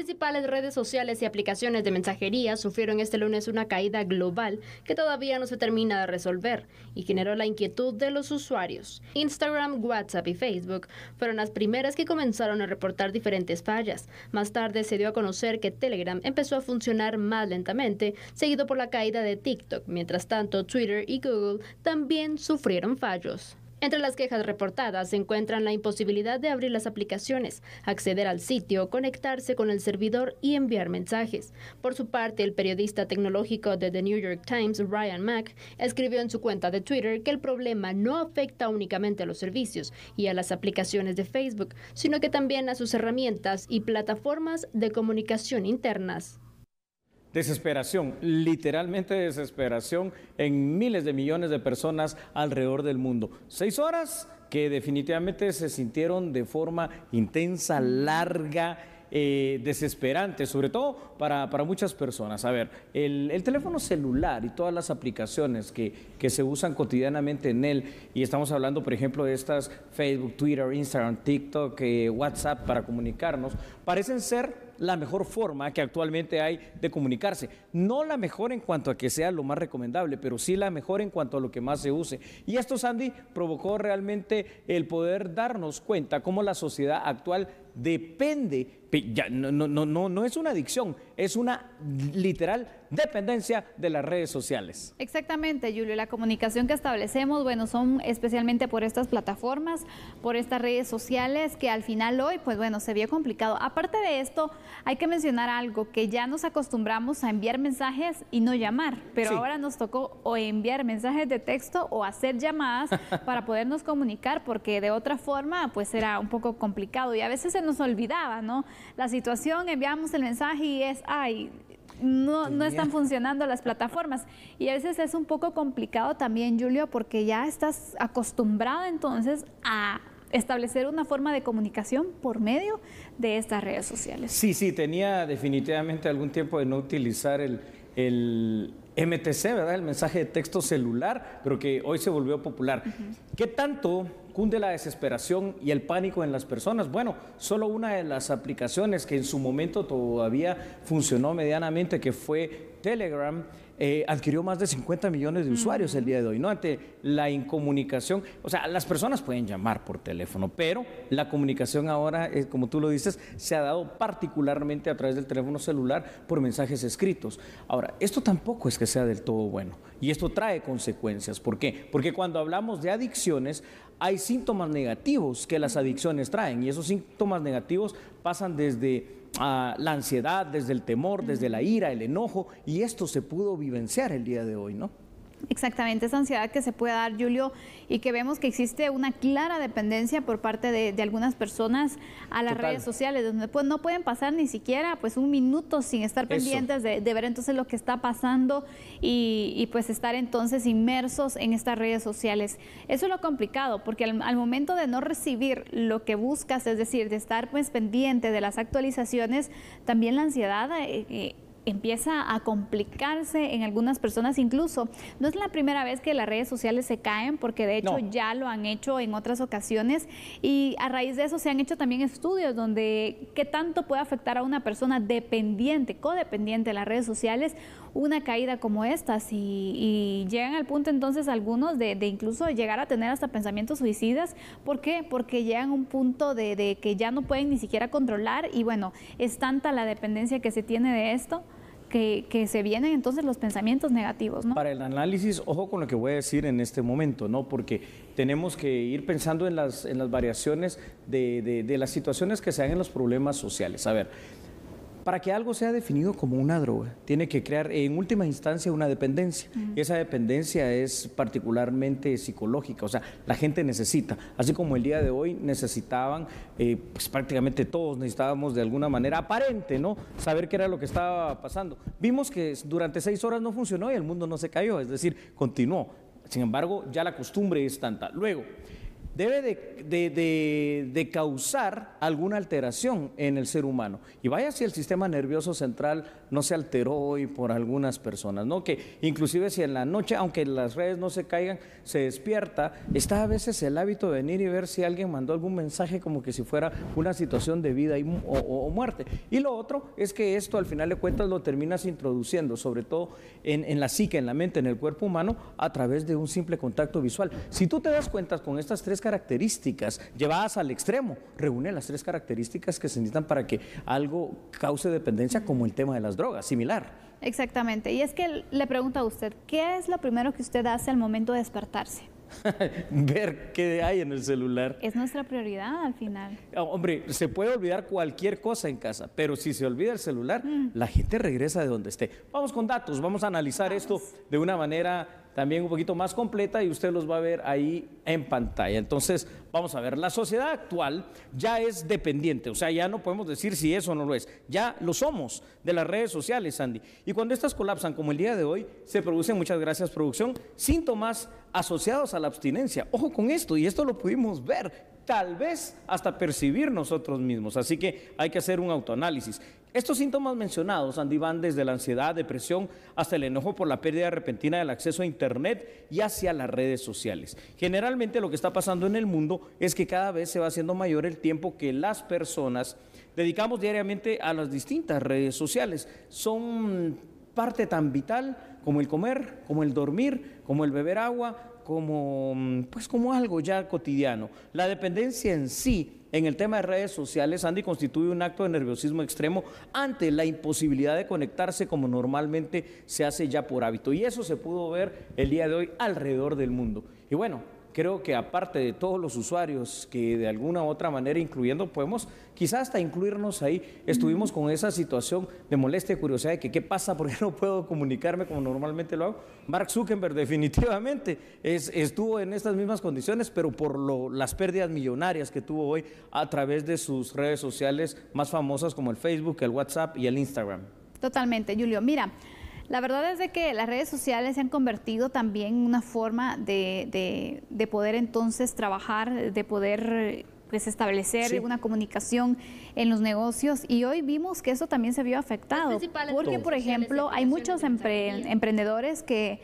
principales redes sociales y aplicaciones de mensajería sufrieron este lunes una caída global que todavía no se termina de resolver y generó la inquietud de los usuarios. Instagram, WhatsApp y Facebook fueron las primeras que comenzaron a reportar diferentes fallas. Más tarde se dio a conocer que Telegram empezó a funcionar más lentamente, seguido por la caída de TikTok. Mientras tanto, Twitter y Google también sufrieron fallos. Entre las quejas reportadas se encuentran la imposibilidad de abrir las aplicaciones, acceder al sitio, conectarse con el servidor y enviar mensajes. Por su parte, el periodista tecnológico de The New York Times, Ryan Mack, escribió en su cuenta de Twitter que el problema no afecta únicamente a los servicios y a las aplicaciones de Facebook, sino que también a sus herramientas y plataformas de comunicación internas. Desesperación, literalmente desesperación en miles de millones de personas alrededor del mundo. Seis horas que definitivamente se sintieron de forma intensa, larga, eh, desesperante, sobre todo para, muchas personas. A ver, el, teléfono celular y todas las aplicaciones que, se usan cotidianamente en él, y estamos hablando, por ejemplo, de estas Facebook, Twitter, Instagram, TikTok, eh, WhatsApp para comunicarnos, parecen ser la mejor forma que actualmente hay de comunicarse. No la mejor en cuanto a que sea lo más recomendable, pero sí la mejor en cuanto a lo que más se use. Y esto, Sandy, provocó realmente el poder darnos cuenta cómo la sociedad actual depende ya, no, no, no, no es una adicción, es una literal dependencia de las redes sociales. Exactamente, Julio. La comunicación que establecemos, bueno, son especialmente por estas plataformas, por estas redes sociales, que al final hoy, pues bueno, se vio complicado. Aparte de esto, hay que mencionar algo, que ya nos acostumbramos a enviar mensajes y no llamar, pero ahora nos tocó o enviar mensajes de texto o hacer llamadas para podernos comunicar, porque de otra forma, pues era un poco complicado y a veces se nos olvidaba, ¿no? la situación, enviamos el mensaje y es, ay, no, están funcionando las plataformas. Y a veces es un poco complicado también, Julio, porque ya estás acostumbrada entonces a establecer una forma de comunicación por medio de estas redes sociales. Sí, sí, tenía definitivamente algún tiempo de no utilizar el, MTC, ¿verdad? El mensaje de texto celular, pero que hoy se volvió popular. ¿Qué tanto cunde la desesperación y el pánico en las personas. Bueno, solo una de las aplicaciones que en su momento todavía funcionó medianamente, que fue Telegram, eh, adquirió más de 50 millones de usuarios el día de hoy, ¿no? Ante la incomunicación, o sea, las personas pueden llamar por teléfono, pero la comunicación ahora, eh, como tú lo dices, se ha dado particularmente a través del teléfono celular por mensajes escritos. Ahora, esto tampoco es que sea del todo bueno y esto trae consecuencias. ¿Por qué? Porque cuando hablamos de adicciones, hay síntomas negativos que las adicciones traen y esos síntomas negativos pasan desde ah, la ansiedad, desde el temor, desde la ira, el enojo, y esto se pudo vivenciar el día de hoy, ¿no? Exactamente, esa ansiedad que se puede dar, Julio, y que vemos que existe una clara dependencia por parte de, algunas personas a las redes sociales, donde pues, no pueden pasar ni siquiera pues un minuto sin estar pendientes de, ver entonces lo que está pasando y, pues estar entonces inmersos en estas redes sociales. Eso es lo complicado, porque al, momento de no recibir lo que buscas, es decir, de estar pues pendiente de las actualizaciones, también la ansiedad eh, eh, empieza a complicarse en algunas personas incluso. No es la primera vez que las redes sociales se caen, porque de hecho ya lo han hecho en otras ocasiones y a raíz de eso se han hecho también estudios donde qué tanto puede afectar a una persona dependiente, codependiente de las redes sociales, una caída como estas y, llegan al punto entonces algunos de, incluso llegar a tener hasta pensamientos suicidas. ¿Por qué? Porque llegan a un punto de, de que ya no pueden ni siquiera controlar y bueno, es tanta la dependencia que se tiene de esto que, se vienen entonces los pensamientos negativos. ¿no? Para el análisis, ojo con lo que voy a decir en este momento, ¿no? porque tenemos que ir pensando en las, en las variaciones de, de, de las situaciones que se dan en los problemas sociales. A ver, para que algo sea definido como una droga, tiene que crear en última instancia una dependencia. Y esa dependencia es particularmente psicológica, o sea, la gente necesita. Así como el día de hoy necesitaban, eh, pues prácticamente todos necesitábamos de alguna manera aparente, ¿no? Saber qué era lo que estaba pasando. Vimos que durante seis horas no funcionó y el mundo no se cayó, es decir, continuó. Sin embargo, ya la costumbre es tanta. Luego, debe de, de, causar alguna alteración en el ser humano. Y vaya si el sistema nervioso central no se alteró hoy por algunas personas, ¿no? Que inclusive si en la noche, aunque las redes no se caigan, se despierta, está a veces el hábito de venir y ver si alguien mandó algún mensaje como que si fuera una situación de vida o, muerte. Y lo otro es que esto al final de cuentas lo terminas introduciendo, sobre todo en, en la psique, en la mente, en el cuerpo humano, a través de un simple contacto visual. Si tú te das cuenta con estas tres características, características llevadas al extremo, reúne las tres características que se necesitan para que algo cause dependencia como el tema de las drogas, similar. Exactamente. Y es que le pregunto a usted, ¿qué es lo primero que usted hace al momento de despertarse? Ver qué hay en el celular. Es nuestra prioridad al final. Ah, hombre, se puede olvidar cualquier cosa en casa, pero si se olvida el celular, la gente regresa de donde esté. Vamos con datos, vamos a analizar esto de una manera también un poquito más completa y usted los va a ver ahí en pantalla. Entonces, vamos a ver, la sociedad actual ya es dependiente, o sea, ya no podemos decir si eso o no lo es, ya lo somos de las redes sociales, Sandy. Y cuando estas colapsan, como el día de hoy, se producen, muchas gracias producción, síntomas asociados a la abstinencia. Ojo con esto, y esto lo pudimos ver, tal vez hasta percibir nosotros mismos, así que hay que hacer un autoanálisis. Estos síntomas mencionados, Andy, van desde la ansiedad, depresión, hasta el enojo por la pérdida repentina del acceso a Internet y hacia las redes sociales. Generalmente lo que está pasando en el mundo es que cada vez se va haciendo mayor el tiempo que las personas dedicamos diariamente a las distintas redes sociales. Son parte tan vital como el comer, como el dormir, como el beber agua, como, pues, como algo ya cotidiano. La dependencia en sí en el tema de redes sociales, Andy, constituye un acto de nerviosismo extremo ante la imposibilidad de conectarse como normalmente se hace ya por hábito. Y eso se pudo ver el día de hoy alrededor del mundo. Y bueno, creo que aparte de todos los usuarios que de alguna u otra manera incluyendo podemos quizás hasta incluirnos ahí, estuvimos con esa situación de molestia, y curiosidad de que qué pasa, porque no puedo comunicarme como normalmente lo hago. Mark Zuckerberg definitivamente es, estuvo en estas mismas condiciones, pero por lo, las pérdidas millonarias que tuvo hoy a través de sus redes sociales más famosas como el Facebook, el WhatsApp y el Instagram. Totalmente, Julio. Mira, la verdad es de que las redes sociales se han convertido también en una forma de, de, poder entonces trabajar, de poder pues, establecer una comunicación en los negocios y hoy vimos que eso también se vio afectado. Porque, por ejemplo, hay muchos emprendedores que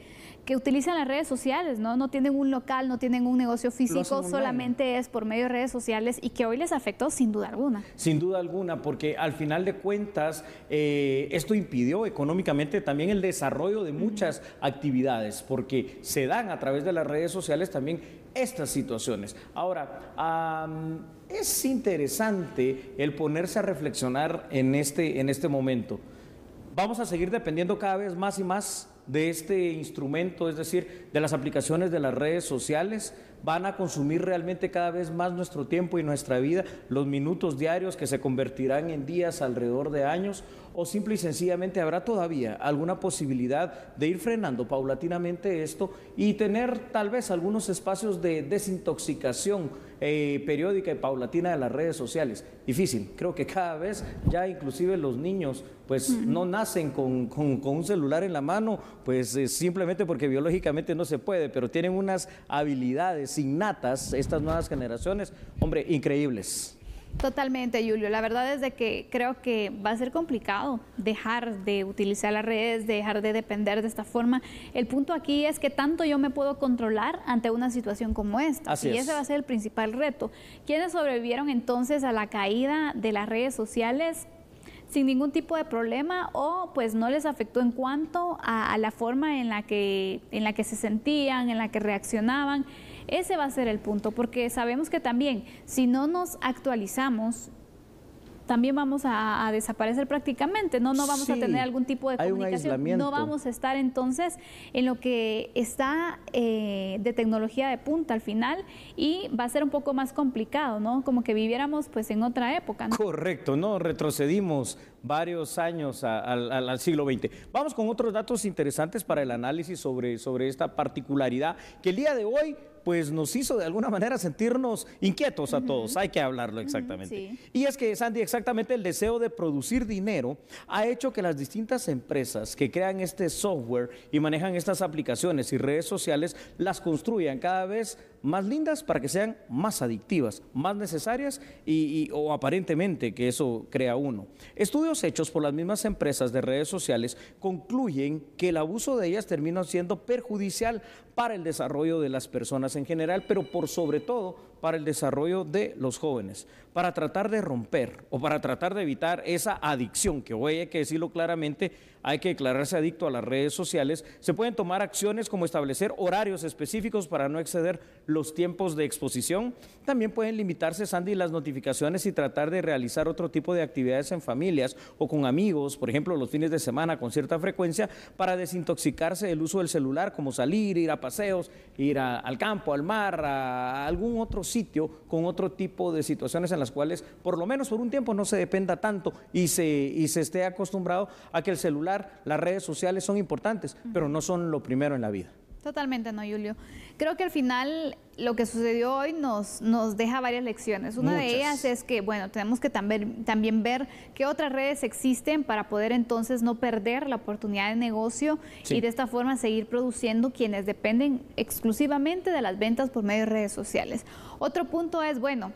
que utilizan las redes sociales, ¿no? No tienen un local, no tienen un negocio físico, solamente es por medio de redes sociales y que hoy les afectó sin duda alguna. Sin duda alguna, porque al final de cuentas eh, esto impidió económicamente también el desarrollo de muchas actividades, porque se dan a través de las redes sociales también estas situaciones. Ahora, es interesante el ponerse a reflexionar en este, en este momento. Vamos a seguir dependiendo cada vez más y más de este instrumento, es decir, de las aplicaciones de las redes sociales, van a consumir realmente cada vez más nuestro tiempo y nuestra vida, los minutos diarios que se convertirán en días alrededor de años, o simple y sencillamente habrá todavía alguna posibilidad de ir frenando paulatinamente esto y tener tal vez algunos espacios de desintoxicación eh, periódica y paulatina de las redes sociales. Difícil, creo que cada vez ya inclusive los niños pues no nacen con, un celular en la mano, pues eh, simplemente porque biológicamente no se puede, pero tienen unas habilidades innatas, estas nuevas generaciones, hombre, increíbles. Totalmente, Julio. La verdad es de que creo que va a ser complicado dejar de utilizar las redes, dejar de depender de esta forma. El punto aquí es que tanto yo me puedo controlar ante una situación como esta. y ese va a ser el principal reto. ¿Quiénes sobrevivieron entonces a la caída de las redes sociales? sin ningún tipo de problema o pues no les afectó en cuanto a, a la forma en la que en la que se sentían, en la que reaccionaban ese va a ser el punto, porque sabemos que también si no nos actualizamos, también vamos a, desaparecer prácticamente, no, no vamos a tener algún tipo de comunicación, no vamos a estar entonces en lo que está eh, de tecnología de punta al final y va a ser un poco más complicado, ¿no? Como que viviéramos pues en otra época. Correcto, no retrocedimos varios años al, siglo XX. Vamos con otros datos interesantes para el análisis sobre, sobre esta particularidad que el día de hoy pues nos hizo de alguna manera sentirnos inquietos a todos, hay que hablarlo exactamente. Y es que, Sandy, exactamente el deseo de producir dinero ha hecho que las distintas empresas que crean este software y manejan estas aplicaciones y redes sociales las construyan cada vez más lindas para que sean más adictivas, más necesarias y, o aparentemente que eso crea uno. Estudios hechos por las mismas empresas de redes sociales concluyen que el abuso de ellas termina siendo perjudicial para el desarrollo de las personas en general, pero por sobre todo para el desarrollo de los jóvenes, para tratar de romper o para tratar de evitar esa adicción, que hoy hay que decirlo claramente, hay que declararse adicto a las redes sociales, se pueden tomar acciones como establecer horarios específicos para no exceder los tiempos de exposición, también pueden limitarse, Sandy, las notificaciones y tratar de realizar otro tipo de actividades en familias o con amigos, por ejemplo, los fines de semana con cierta frecuencia, para desintoxicarse del uso del celular, como salir, ir a paseos, ir al campo, al mar, a algún otro sitio con otro tipo de situaciones en las cuales por lo menos por un tiempo no se dependa tanto y se, y se esté acostumbrado a que el celular, las redes sociales son importantes, pero no son lo primero en la vida. Totalmente no, Julio. Creo que al final lo que sucedió hoy nos, nos deja varias lecciones. Una de ellas es que, bueno, tenemos que también, también ver qué otras redes existen para poder entonces no perder la oportunidad de negocio y de esta forma seguir produciendo quienes dependen exclusivamente de las ventas por medio de redes sociales. Otro punto es, bueno,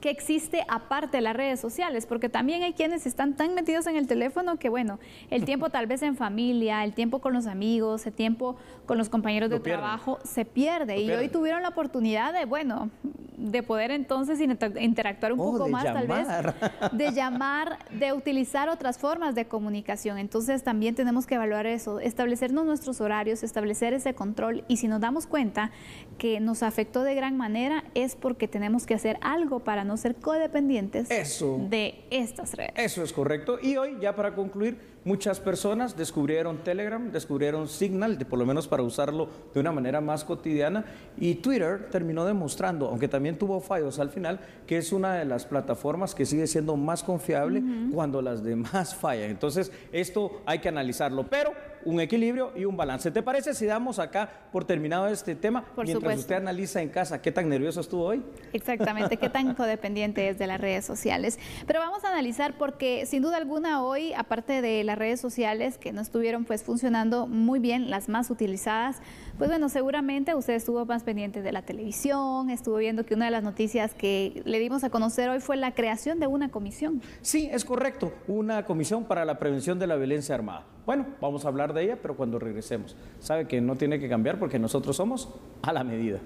que existe aparte de las redes sociales, porque también hay quienes están tan metidos en el teléfono que, bueno, el tiempo tal vez en familia, el tiempo con los amigos, el tiempo con los compañeros de trabajo se pierde. y hoy tuvieron la oportunidad de, bueno, de poder entonces interactuar un oh, poco más tal vez, de llamar, de utilizar otras formas de comunicación. Entonces también tenemos que evaluar eso, establecernos nuestros horarios, establecer ese control y si nos damos cuenta que nos afectó de gran manera es porque tenemos que hacer algo para no ser codependientes de estas redes. Eso es correcto. Y hoy ya para concluir, Muchas personas descubrieron Telegram, descubrieron Signal, de, por lo menos para usarlo de una manera más cotidiana, y Twitter terminó demostrando, aunque también tuvo fallos al final, que es una de las plataformas que sigue siendo más confiable cuando las demás fallan. Entonces, esto hay que analizarlo, pero un equilibrio y un balance. ¿Te parece si damos acá por terminado este tema por mientras usted analiza en casa qué tan nervioso estuvo hoy? Exactamente, qué tan codependiente es de las redes sociales. Pero vamos a analizar porque sin duda alguna hoy, aparte de las redes sociales que no estuvieron pues funcionando muy bien, las más utilizadas, pues bueno, seguramente usted estuvo más pendiente de la televisión, estuvo viendo que una de las noticias que le dimos a conocer hoy fue la creación de una comisión. Sí, es correcto, una comisión para la prevención de la violencia armada. Bueno, vamos a hablar de ella, pero cuando regresemos. Sabe que no tiene que cambiar porque nosotros somos a la medida.